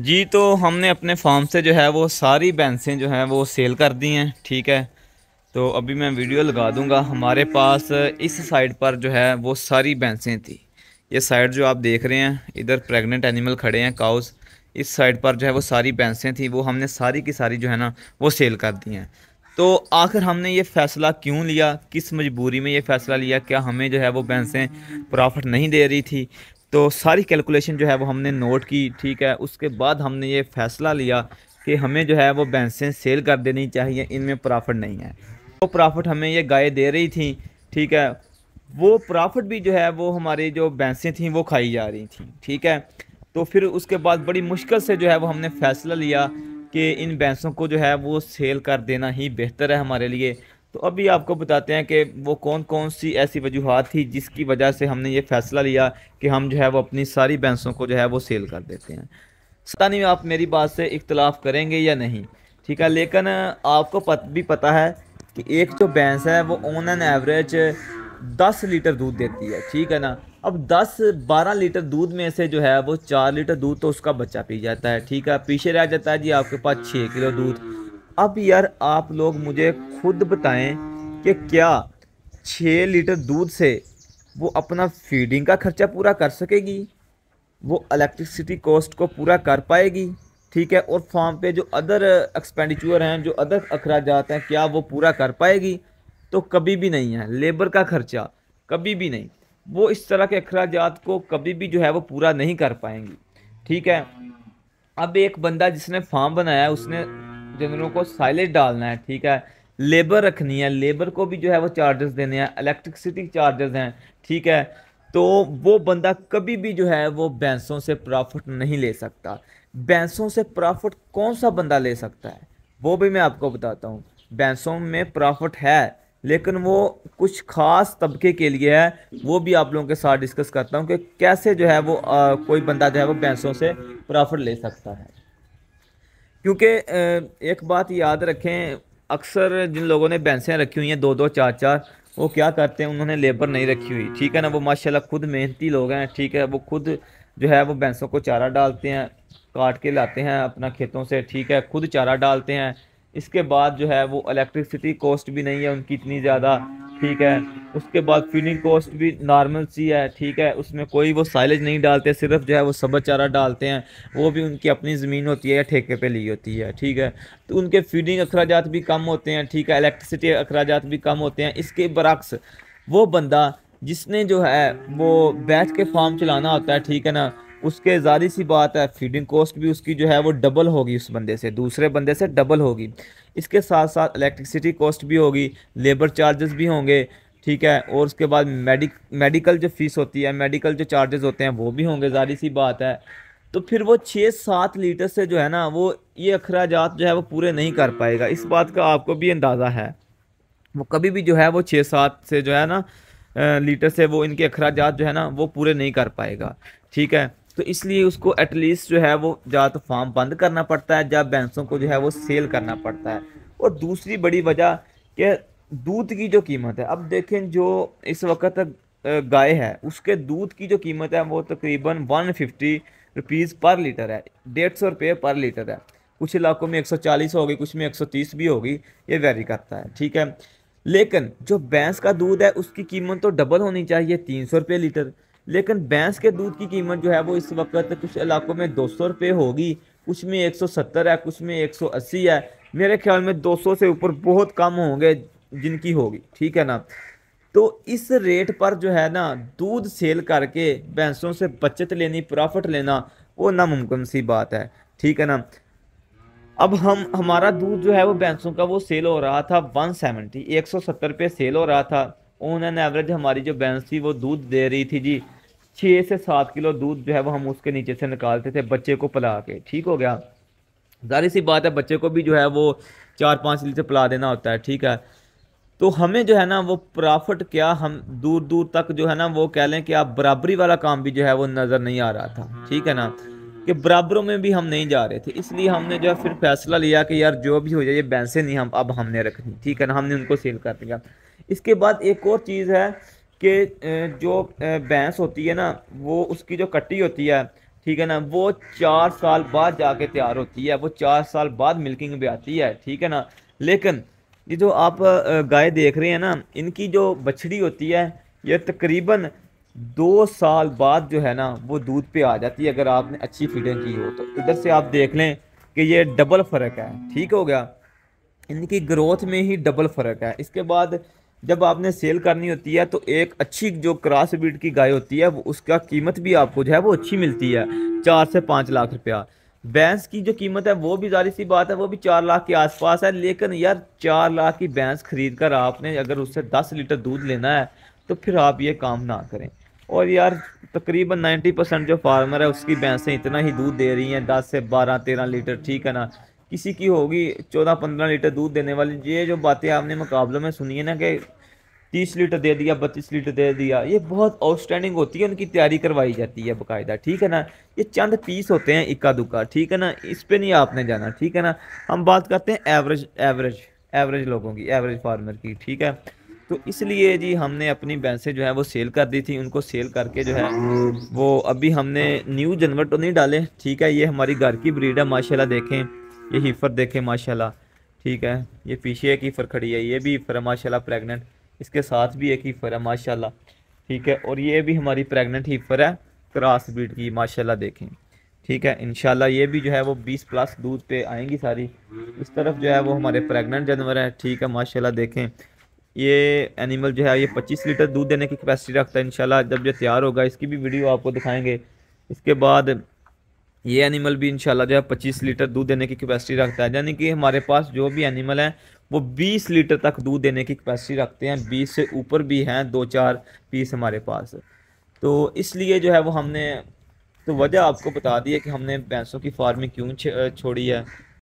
जी तो हमने अपने फार्म से जो है वो सारी भैंसें जो हैं वो सेल कर दी हैं ठीक है तो अभी मैं वीडियो लगा दूंगा हमारे पास इस साइड पर जो है वो सारी भैंसें थी ये साइड जो आप देख रहे हैं इधर प्रेग्नेंट एनिमल खड़े हैं काउस इस साइड पर जो है वो सारी भैंसें थी वो हमने सारी की सारी जो है ना वो सेल कर दी हैं तो आखिर हमने ये फ़ैसला क्यों लिया किस मजबूरी में ये फ़ैसला लिया क्या हमें जो है वो भैंसें प्रॉफिट नहीं दे रही थी तो सारी कैलकुलेशन जो है वो हमने नोट की ठीक है उसके बाद हमने ये फ़ैसला लिया कि हमें जो है वो भैंसें सेल कर देनी चाहिए इनमें प्रॉफिट नहीं है वो प्रॉफिट हमें ये गाय दे रही थी ठीक है वो प्रॉफिट भी जो है वो हमारी जो भैंसें थी वो खाई जा रही थी ठीक है तो फिर उसके बाद बड़ी मुश्किल से जो है वो हमने फ़ैसला लिया कि इन भैंसों को जो है वो सेल कर देना ही बेहतर है हमारे लिए तो अभी आपको बताते हैं कि वो कौन कौन सी ऐसी वजूहत थी जिसकी वजह से हमने ये फैसला लिया कि हम जो है वो अपनी सारी भैंसों को जो है वो सेल कर देते हैं सतानी में आप मेरी बात से इख्तलाफ करेंगे या नहीं ठीक है लेकिन आपको पत भी पता है कि एक जो भैंस है वो ऑन एन एवरेज दस लीटर दूध देती है ठीक है ना अब दस बारह लीटर दूध में से जो है वो चार लीटर दूध तो उसका बच्चा पी जाता है ठीक है पीछे रह जाता है जी आपके पास छः किलो दूध अब यार आप लोग मुझे खुद बताएं कि क्या छः लीटर दूध से वो अपना फीडिंग का खर्चा पूरा कर सकेगी वो इलेक्ट्रिसिटी कॉस्ट को पूरा कर पाएगी ठीक है और फार्म पे जो अदर एक्सपेंडिचर हैं जो अदर अखराज हैं क्या वो पूरा कर पाएगी तो कभी भी नहीं है लेबर का खर्चा कभी भी नहीं वो इस तरह के अखराज को कभी भी जो है वो पूरा नहीं कर पाएंगी ठीक है अब एक बंदा जिसने फार्म बनाया उसने जनरलों को साइलेज डालना है ठीक है लेबर रखनी है लेबर को भी जो है वो चार्जेस देने हैं इलेक्ट्रिसिटी चार्जेस हैं ठीक है तो वो बंदा कभी भी जो है वो बैंसों से प्रॉफिट नहीं ले सकता बैंसों से प्रॉफिट कौन सा बंदा ले सकता है वो भी मैं आपको बताता हूँ बैंसों में प्रॉफिट है लेकिन वो कुछ ख़ास तबके के लिए है वो भी आप लोगों के साथ डिस्कस करता हूँ कि कैसे जो है वो आ, कोई बंदा जो है वो बैंसों से प्रॉफिट ले सकता है क्योंकि एक बात याद रखें अक्सर जिन लोगों ने बैंसें रखी हुई हैं दो दो चार चार वो क्या करते हैं उन्होंने लेबर नहीं रखी हुई ठीक है ना वो माशाल्लाह खुद मेहनती लोग हैं ठीक है वो खुद जो है वो भैंसों को चारा डालते हैं काट के लाते हैं अपना खेतों से ठीक है खुद चारा डालते हैं इसके बाद जो है वो इलेक्ट्रिसिटी कॉस्ट भी नहीं है उनकी इतनी ज़्यादा ठीक है उसके बाद फीडिंग कॉस्ट भी नॉर्मल सी है ठीक है उसमें कोई वो साइलेज नहीं डालते सिर्फ जो है वो सब्ज चारा डालते हैं वो भी उनकी अपनी ज़मीन होती है या ठेके पे ली होती है ठीक है तो उनके फीडिंग अखराजात भी कम होते हैं ठीक है इलेक्ट्रिसिटी अखराज भी कम होते हैं इसके बरक्स वो बंदा जिसने जो है वो बैठ के फार्म चलाना होता है ठीक है ना उसके ज़ाहिर सी बात है फीडिंग कॉस्ट भी उसकी जो है वो डबल होगी उस बंदे से दूसरे बंदे से डबल होगी इसके साथ साथ इलेक्ट्रिसिटी कॉस्ट भी होगी लेबर चार्जेस भी होंगे ठीक है और उसके बाद मेडिक मेडिकल जो फ़ीस होती है मेडिकल जो चार्जेस होते हैं वो भी होंगे ज़ाहिर सी बात है तो फिर वो छः सात लीटर से जो है ना वो ये अखराज जो है वो पूरे नहीं कर पाएगा इस बात का आपको भी अंदाज़ा है वो कभी भी जो है वो छः सात से जो है ना लीटर से वो इनके अखराज जो है ना वो पूरे नहीं कर पाएगा ठीक है तो इसलिए उसको एटलीस्ट जो है वो या तो फार्म बंद करना पड़ता है या भैंसों को जो है वो सेल करना पड़ता है और दूसरी बड़ी वजह कि दूध की जो कीमत है अब देखें जो इस वक्त गाय है उसके दूध की जो कीमत है वो तकरीबन one fifty rupees per litre है डेढ़ सौ रुपये पर लीटर है कुछ इलाकों में 140 होगी कुछ में 130 भी होगी ये वेरी करता है ठीक है लेकिन जो भैंस का दूध है उसकी कीमत तो डबल होनी चाहिए तीन सौ रुपये लीटर लेकिन भैंस के दूध की कीमत जो है वो इस वक्त कुछ इलाकों में दो सौ रुपये होगी कुछ में एक सौ सत्तर है कुछ में एक सौ अस्सी है मेरे ख्याल में दो सौ से ऊपर बहुत कम होंगे जिनकी होगी ठीक है ना तो इस रेट पर जो है ना दूध सेल करके भैंसों से बचत लेनी प्रॉफिट लेना वो नामुमकिन सी बात है ठीक है ना अब हम हमारा दूध जो है वो भैंसों का वो सेल हो रहा था 170 170 पे सेल हो रहा था ऑन एन एवरेज हमारी जो बैंस थी वो दूध दे रही थी जी छः से सात किलो दूध जो है वो हम उसके नीचे से निकालते थे बच्चे को पला के ठीक हो गया जाहिर सी बात है बच्चे को भी जो है वो चार पाँच लीटर पला देना होता है ठीक है तो हमें जो है ना वो प्रॉफिट क्या हम दूर दूर तक जो है ना वो कह लें कि आप बराबरी वाला काम भी जो है वो नज़र नहीं आ रहा था ठीक है ना कि बराबरों में भी हम नहीं जा रहे थे इसलिए हमने जो है फिर फैसला लिया कि यार जो भी हो जाए ये बैंसें नहीं हम अब हमने रखनी ठीक है ना हमने उनको सेल कर दिया इसके बाद एक और चीज़ है कि जो भैंस होती है ना वो उसकी जो कट्टी होती है ठीक है ना वो चार साल बाद जाके तैयार होती है वो चार साल बाद मिल्किंग भी आती है ठीक है ना लेकिन ये जो आप गाय देख रहे हैं ना इनकी जो बछड़ी होती है ये तकरीबन दो साल बाद जो है ना वो दूध पे आ जाती है अगर आपने अच्छी फीडिंग की हो तो इधर से आप देख लें कि ये डबल फ़र्क है ठीक हो गया इनकी ग्रोथ में ही डबल फ़र्क है इसके बाद जब आपने सेल करनी होती है तो एक अच्छी जो क्रॉस ब्रीड की गाय होती है वो उसका कीमत भी आपको जो है वो अच्छी मिलती है चार से पाँच लाख रुपया भैंस की जो कीमत है वो भी जारी सी बात है वो भी चार लाख के आसपास है लेकिन यार चार लाख की भैंस खरीद कर आपने अगर उससे दस लीटर दूध लेना है तो फिर आप ये काम ना करें और यार तकरीबन नाइन्टी परसेंट जो फार्मर है उसकी भैंसें इतना ही दूध दे रही हैं दस से बारह तेरह लीटर ठीक है ना किसी की होगी चौदह पंद्रह लीटर दूध देने वाली ये जो बातें आपने मुकाबलों में सुनी है ना कि तीस लीटर दे दिया बत्तीस लीटर दे दिया ये बहुत आउटस्टैंडिंग होती है उनकी तैयारी करवाई जाती है बाकायदा ठीक है ना ये चंद पीस होते हैं इक्का दुक्का ठीक है ना इस पर नहीं आपने जाना ठीक है ना हम बात करते हैं एवरेज एवरेज एवरेज लोगों की एवरेज फार्मर की ठीक है तो इसलिए जी हमने अपनी भैंसें जो है वो सेल कर दी थी उनको सेल करके जो है वो अभी हमने न्यू जानवर तो नहीं डाले ठीक है ये हमारी घर की ब्रीड है माशाल्लाह देखें ये हीफर देखें माशाल्लाह ठीक है ये पीछे एक हीफर खड़ी है ये भी हीफर है माशाल्लाह प्रेग्नेंट इसके साथ भी एक हीफर है माशाल्लाह ठीक है और ये भी हमारी प्रेग्नेंट हीफर है क्रॉस ब्रीड की माशाल्लाह देखें ठीक है इनशाला ये भी जो है वो 20 प्लस दूध पे आएंगी सारी इस तरफ जो है वो हमारे प्रेग्नेंट जानवर है ठीक है माशाला देखें ये एनिमल जो है ये पच्चीस लीटर दूध देने की कैपेसिटी रखता है इनशाला जब जो तैयार होगा इसकी भी वीडियो आपको दिखाएंगे इसके बाद ये एनिमल भी इंशाल्लाह जो है पच्चीस लीटर दूध देने की कैपेसिटी रखता है यानी कि हमारे पास जो भी एनिमल है वो 20 लीटर तक दूध देने की कैपेसिटी रखते हैं 20 से ऊपर भी हैं दो चार पीस हमारे पास तो इसलिए जो है वो हमने तो वजह आपको बता दी है कि हमने भैंसों की फार्मिंग क्यों छोड़ी है